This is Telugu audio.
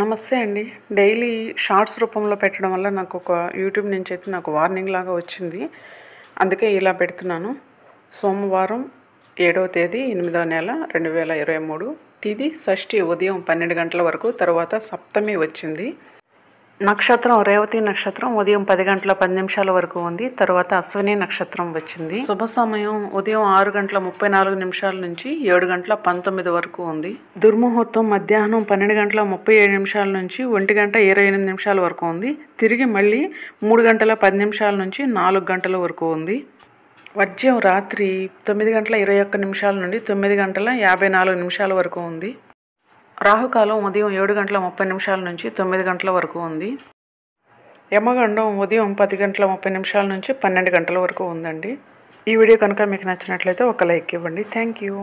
నమస్తే అండి డైలీ షార్ట్స్ రూపంలో పెట్టడం వల్ల నాకు ఒక యూట్యూబ్ నుంచి అయితే నాకు వార్నింగ్ లాగా వచ్చింది అందుకే ఇలా పెడుతున్నాను సోమవారం ఏడవ తేదీ ఎనిమిదవ నెల రెండు వేల ఇరవై మూడు షష్ఠి ఉదయం పన్నెండు గంటల వరకు తర్వాత సప్తమి వచ్చింది నక్షత్రం రేవతి నక్షత్రం ఉదయం పది గంటల పది నిమిషాల వరకు ఉంది తర్వాత అశ్విని నక్షత్రం వచ్చింది శుభ సమయం ఉదయం ఆరు గంటల ముప్పై నాలుగు నిమిషాల నుంచి ఏడు గంటల పంతొమ్మిది వరకు ఉంది దుర్ముహూర్తం మధ్యాహ్నం పన్నెండు గంటల ముప్పై ఏడు నిమిషాల నుంచి ఒంటి గంట ఇరవై ఎనిమిది నిమిషాల వరకు ఉంది తిరిగి మళ్ళీ మూడు గంటల పది నిమిషాల నుంచి నాలుగు గంటల వరకు ఉంది వజ్యం రాత్రి తొమ్మిది గంటల ఇరవై ఒక్క నిమిషాల నుండి తొమ్మిది గంటల యాభై నాలుగు నిమిషాల వరకు ఉంది రాహుకాలం ఉదయం ఏడు గంటల ముప్పై నిమిషాల నుంచి తొమ్మిది గంటల వరకు ఉంది యమగండం ఉదయం పది గంటల ముప్పై నిమిషాల నుంచి పన్నెండు గంటల వరకు ఉందండి ఈ వీడియో కనుక మీకు నచ్చినట్లయితే ఒక లైక్ ఇవ్వండి థ్యాంక్ యూ